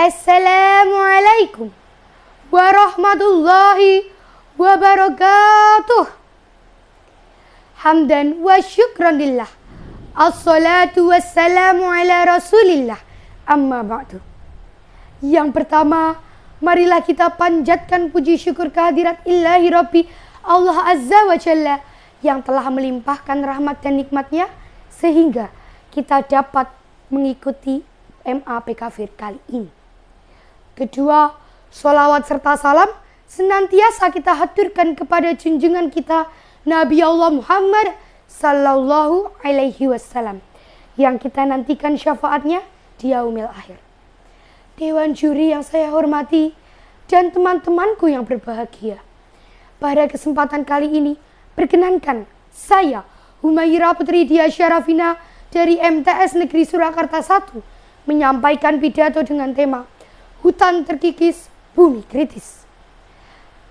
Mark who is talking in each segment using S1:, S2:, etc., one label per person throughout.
S1: Assalamualaikum warahmatullahi wabarakatuh. Hamdan wa syukranillah. Assalatu wassalamu ala rasulillah. Amma ba'du. Yang pertama, marilah kita panjatkan puji syukur kehadirat ilahi Rabbi Allah Azza wa Jalla yang telah melimpahkan rahmat dan nikmatnya sehingga kita dapat mengikuti MAPK Fir kali ini. Kedua, sholawat serta salam senantiasa kita haturkan kepada junjungan kita Nabi Allah Muhammad Sallallahu Alaihi Wasallam yang kita nantikan syafaatnya di yaumil akhir. Dewan juri yang saya hormati dan teman-temanku yang berbahagia. Pada kesempatan kali ini, perkenankan saya, Humaira Putri Dia Syarafina dari MTS Negeri Surakarta 1, menyampaikan pidato dengan tema Hutan Terkikis, Bumi Kritis.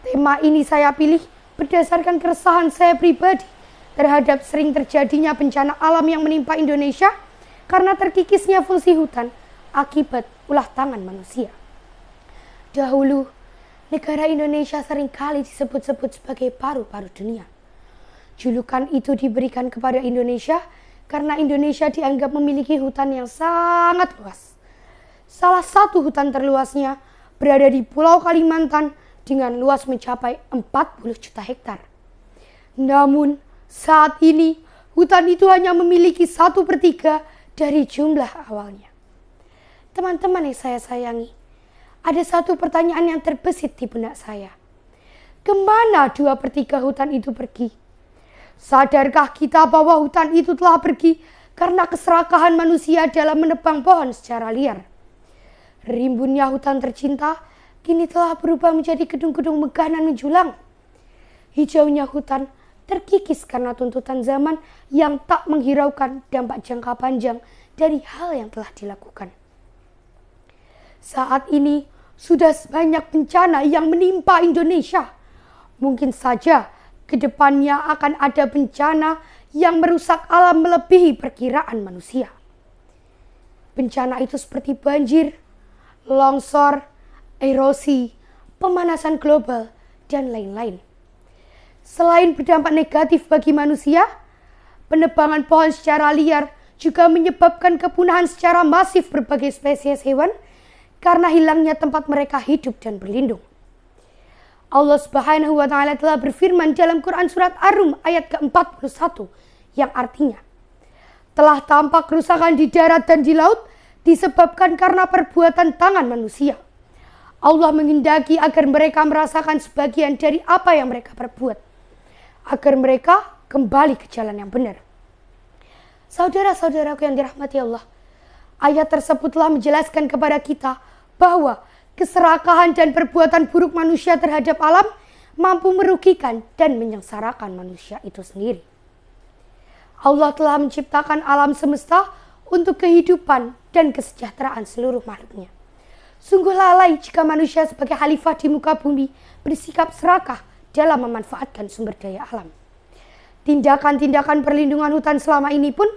S1: Tema ini saya pilih berdasarkan keresahan saya pribadi terhadap sering terjadinya bencana alam yang menimpa Indonesia karena terkikisnya fungsi hutan akibat ulah tangan manusia. Dahulu, negara Indonesia seringkali disebut-sebut sebagai paru-paru dunia. Julukan itu diberikan kepada Indonesia karena Indonesia dianggap memiliki hutan yang sangat luas salah satu hutan terluasnya, berada di Pulau Kalimantan dengan luas mencapai 40 juta hektar. Namun, saat ini hutan itu hanya memiliki satu per tiga dari jumlah awalnya. Teman-teman yang saya sayangi, ada satu pertanyaan yang terbesit di benak saya. Kemana dua per tiga hutan itu pergi? Sadarkah kita bahwa hutan itu telah pergi karena keserakahan manusia dalam menebang pohon secara liar? Rimbunnya hutan tercinta kini telah berubah menjadi gedung-gedung megah dan menjulang. Hijaunya hutan terkikis karena tuntutan zaman yang tak menghiraukan dampak jangka panjang dari hal yang telah dilakukan. Saat ini sudah banyak bencana yang menimpa Indonesia. Mungkin saja kedepannya akan ada bencana yang merusak alam melebihi perkiraan manusia. Bencana itu seperti banjir, longsor, erosi, pemanasan global, dan lain-lain. Selain berdampak negatif bagi manusia, penebangan pohon secara liar juga menyebabkan kepunahan secara masif berbagai spesies hewan karena hilangnya tempat mereka hidup dan berlindung. Allah Subhanahu wa taala telah berfirman dalam Quran surat Ar-Rum ayat ke-41 yang artinya telah tampak kerusakan di darat dan di laut disebabkan karena perbuatan tangan manusia. Allah menghendaki agar mereka merasakan sebagian dari apa yang mereka perbuat, agar mereka kembali ke jalan yang benar. Saudara-saudaraku yang dirahmati Allah, ayat tersebut telah menjelaskan kepada kita bahwa keserakahan dan perbuatan buruk manusia terhadap alam mampu merugikan dan menyengsarakan manusia itu sendiri. Allah telah menciptakan alam semesta untuk kehidupan dan kesejahteraan seluruh makhluknya. Sungguh lalai jika manusia sebagai khalifah di muka bumi bersikap serakah dalam memanfaatkan sumber daya alam. Tindakan-tindakan perlindungan hutan selama ini pun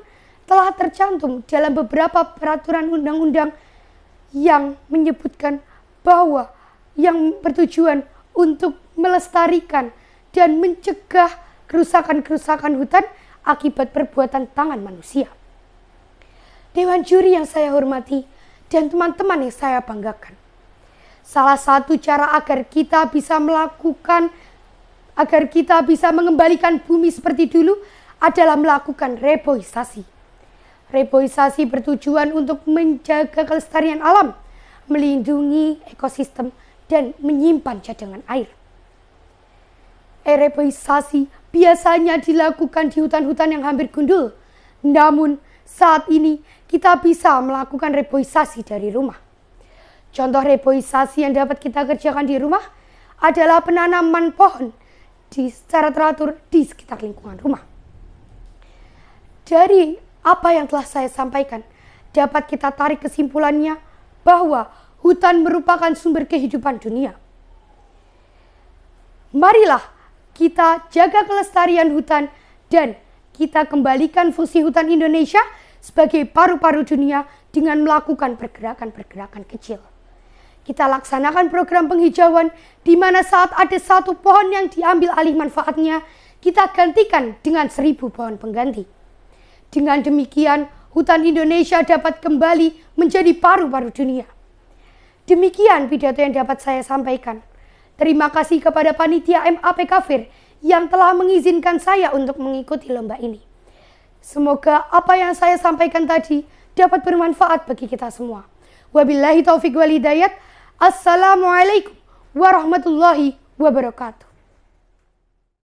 S1: telah tercantum dalam beberapa peraturan undang-undang yang menyebutkan bahwa yang bertujuan untuk melestarikan dan mencegah kerusakan-kerusakan hutan akibat perbuatan tangan manusia. Dewan juri yang saya hormati, dan teman-teman yang saya banggakan. Salah satu cara agar kita bisa melakukan, agar kita bisa mengembalikan bumi seperti dulu adalah melakukan reboisasi. Reboisasi bertujuan untuk menjaga kelestarian alam, melindungi ekosistem, dan menyimpan cadangan air. Ereboisasi eh, biasanya dilakukan di hutan-hutan yang hampir gundul, namun saat ini kita bisa melakukan reboisasi dari rumah. Contoh reboisasi yang dapat kita kerjakan di rumah adalah penanaman pohon di secara teratur di sekitar lingkungan rumah. Dari apa yang telah saya sampaikan, dapat kita tarik kesimpulannya bahwa hutan merupakan sumber kehidupan dunia. Marilah kita jaga kelestarian hutan dan kita kembalikan fungsi hutan Indonesia sebagai paru-paru dunia dengan melakukan pergerakan-pergerakan kecil. Kita laksanakan program penghijauan di mana saat ada satu pohon yang diambil alih manfaatnya, kita gantikan dengan seribu pohon pengganti. Dengan demikian, hutan Indonesia dapat kembali menjadi paru-paru dunia. Demikian pidato yang dapat saya sampaikan. Terima kasih kepada panitia MAP Kafir yang telah mengizinkan saya untuk mengikuti lomba ini. Semoga apa yang saya sampaikan tadi dapat bermanfaat bagi kita semua. Wabillahi taufiq wal hidayat. Assalamualaikum warahmatullahi wabarakatuh.